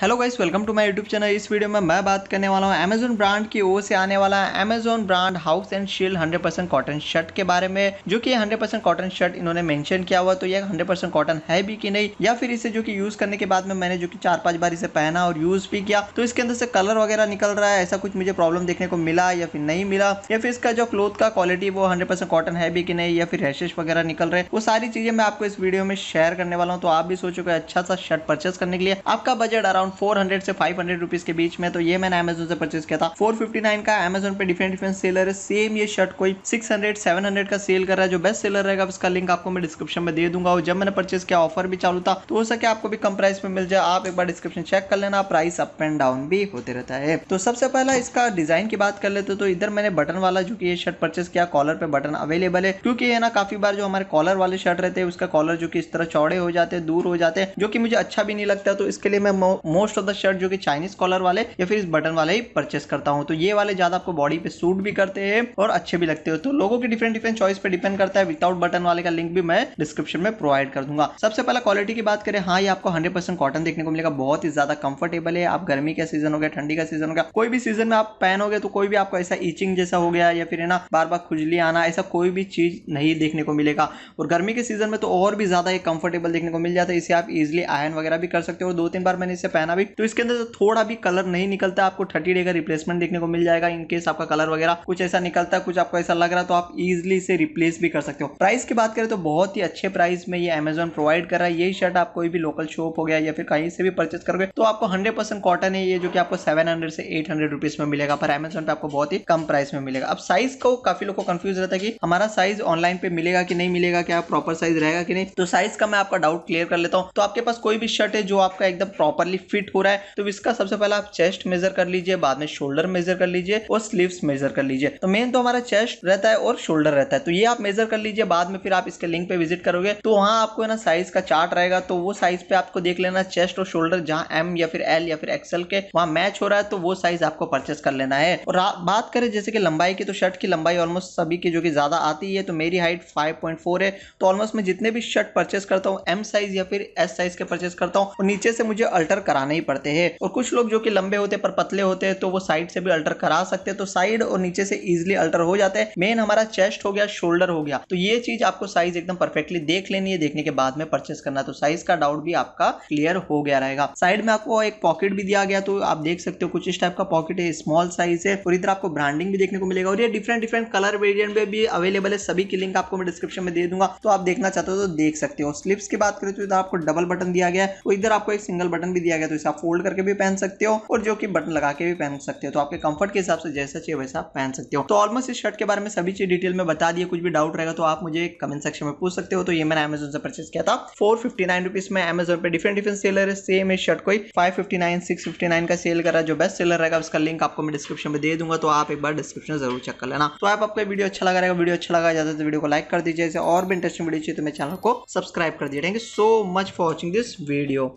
hello guys welcome to my YouTube channel इस video में मैं बात करने वाला हूँ अमेजोन ब्रांड की ओर से आने वाला Amazon brand house and shield 100% percent cotton shirt के बारे में जो कि 100% परसेंट कॉटन शर्ट इन्होंने मेंशन किया हुआ तो ये 100% परसेंट कॉटन है भी कि नहीं या फिर इसे जो कि यूज़ करने के बाद में मैंने जो कि चार पांच बार इसे पहना और यूज़ भी किया तो इसके अंदर से कलर वगैरह निकल रहा है ऐसा कुछ मुझे प्रॉब्लम देखने को मिला या फिर नहीं मिला या फिर इसका जो क्लोथ का क्वालिटी वो हंड्रेड कॉटन है भी कि नहीं या फिर रैशेज वगैरह निकल रहे वो सारी चीज़ें मैं आपको इस वीडियो में शेयर करने वाला हूँ तो आप भी सोचो अच्छा सा शर्ट परचेस करने के लिए आपका budget around around four hundred से फाइव हंड्रेड रुपीज के बीच में तो ये मैंने अमेजोन से परचेज किया था फोर फिफ्टी नाइन का अमेजोन पे डिफरेंट डिफरेंट सेलर है सेम ये शर्ट कोई सिक्स हंड्रेड सेवन हंड्रेड का सेल कर रहा है जो बेस्ट सेलर रहेगा उसका लिंक आपको मैं डिस्क्रिप्शन में दे दूंगा और जब मैंने परचेज किया ऑफर भी चालू था तो हो सके आपको भी कम प्राइस में मिल जाए आप एक बार डिस्क्रिप्शन चेक कर लेना प्राइस अप एंड डाउन भी होते रहता है तो सबसे पहला इसका डिजाइन की बात कर लेते तो इधर मैंने बटन वाला जो की शर्ट परचेज किया कॉलर पे बटन अवेलेबल है क्योंकि ये ना काफी बार जो हमारे कॉलर वाले शर्ट रहते हैं उसका कॉलर जो की इस तरह चौड़े हो जाते हैं दूर हो जाते हैं जो की मुझे अच्छा भी नहीं लगता तो इसके लिए मैं मोस्ट ऑफ द शर्ट जो कि चाइनीज कॉलर वाले या फिर इस बटन वाले ही परचेस करता हूँ तो ये वाले ज्यादा आपको बॉडी पे सूट भी करते हैं और अच्छे भी लगते हो तो लोगों की डिफरेंट डिफरेंट चॉइस पे डिपेंड करता है विदाउट बटन वाले का लिंक भी मैं डिस्क्रिप्शन में प्रोवाइड कर दूंगा सबसे पहला क्वालिटी की बात करें हाँ ये आपको हंड्रेड कॉटन देखने को मिलेगा बहुत ही ज्यादा कंफर्टेबल है आप गर्मी का सीजन हो गया ठंडी का सीजन हो गया कोई भी सीजन में आप पहनोगे तो कोई भी आपको ऐसा ईचिंग जैसा हो गया या फिर है ना बार बार खुजली आना ऐसा कोई भी चीज नहीं देखने को मिलेगा और गर्मी के सीजन में तो और भी ज्यादा ये कंफर्टेबल देखने को मिल जाता है इसे आप इजिली आयन वगैरह भी कर सकते हो दो तीन बार मैंने इसे पहना है ना भाई तो इसके अंदर तो थोड़ा भी कलर नहीं निकलता आपको थर्टी डे का रिप्लेसमेंट देखने को मिल जाएगा इनकेस आपका कलर वगैरह कुछ ऐसा निकलता है कुछ आपको ऐसा लग रहा तो आप इजिली इसे रिप्लेस भी कर सकते हो प्राइस की बात करें तो बहुत ही अच्छे प्राइस में ये अमेजोन प्रोवाइड कर रहा है यही शर्ट आप कोई भी लोकल शॉप हो गया या फिर कहीं से भी परचेस करोगे तो आपको हंड्रेड कॉटन है ये जो कि आपको सेवन से एट हंड्रेड में मिलेगा पर अमेजोन पे आपको बहुत ही कम प्राइस में मिलेगा अब साइज को काफी लोग को कंफ्यूज रहता है कि हमारा साइज ऑनलाइन पे मिलेगा कि नहीं मिलेगा क्या प्रॉपर साइज रहेगा कि नहीं तो साइज का मैं आपका डाउट क्लियर कर लेता हूँ तो आपके पास कोई भी शर्ट है जो आपका एकदम प्रॉपरली फिट हो रहा है तो इसका सबसे पहले आप चेस्ट मेजर कर लीजिए बाद में शोल्डर मेजर कर लीजिए और स्लीव मेजर कर लीजिए तो मेन तो हमारा चेस्ट रहता है और शोल्डर रहता है तो ये आप मेजर कर लीजिए बाद में फिर आप इसके लिंक पे विजिट करोगे तो वहाँ आपको ना साइज का चार्ट रहेगा तो वो साइज पे आपको देख लेना चेस्ट और शोल्डर जहाँ एम या फिर एल या फिर एक्सएल के वहाँ मैच हो रहा है तो वो साइज आपको परचेस कर लेना है और बात करें जैसे कि लंबाई की तो शर्ट की लंबाई ऑलमोस्ट सभी की जो कि ज्यादा आती है तो मेरी हाइट 5.4 है तो ऑलमोस्ट मैं जितने भी शर्ट परचेस करता हूँ एम साइज या फिर एस साइज के परचेस करता हूँ और नीचे से मुझे अल्टर कराना कराने ही पड़ते हैं और कुछ लोग जो कि लंबे होते हैं पर पतले होते हैं तो वो साइड से भी अल्टर करा सकते हैं तो साइड और नीचे से इजिली अल्टर हो जाता है मेन हमारा चेस्ट हो गया शोल्डर हो गया तो ये चीज आपको साइज एकदम परफेक्टली देख लेनी है देखने के बाद में परचेस करना तो साइज का डाउट भी आपका क्लियर हो गया रहेगा साइड में आपको एक पॉकेट भी दिया गया तो आप देख सकते हो कुछ इस टाइप का पॉकेट है स्मॉल साइज है और इधर आपको ब्रांडिंग भी देखने को मिलेगा और ये डिफरेंट डिफरेंट कलर वेरियंट में भी अवेलेबल है सभी की लिंक आपको मैं डिस्क्रिप्शन में दे दूंगा तो आप देखना चाहते हो तो देख सकते हो स्लिप्स की बात करें तो इधर आपको डबल बटन दिया गया और इधर आपको एक सिंगल बटन भी दिया गया तो इसे आप फोल्ड करके भी पहन सकते हो और जो कि बटन लगा के भी पहन सकते हो तो आपके कंफर्ट के हिसाब से जैसा चाहिए वैसा आप पहन सकते हो तो ऑलमोस्ट इस शर्ट के बारे में सभी चीज डिटेल में बता दिए कुछ भी डाउट रहेगा तो आप मुझे कमेंट सेक्शन में पूछ सकते हो तो ये मैंने अमेजोन से परचेज किया था फोर फिफ्टी नाइन रुपीज में अमेजोन पर डिफरेंट डिफरेंट सेलर है सेम इस शर्ट को five fifty nine six fifty nine का सेल जो बेस्ट सेलर रहेगा उसका लिंक आपको मैं डिस्क्रिप्शन में दे दूंगा तो आप एक बार डिस्क्रिप्शन जरूर चेक कर लेना तो आप आपका वीडियो अच्छा लगा रहेगा वीडियो अच्छा लगा ज्यादा तो वीडियो को लाइक कर दीजिए और भी इंटरेस्टिंग वीडियो चाहिए तो मेरे चैनल को सब्सक्राइब कर दिए thank you so much for watching this video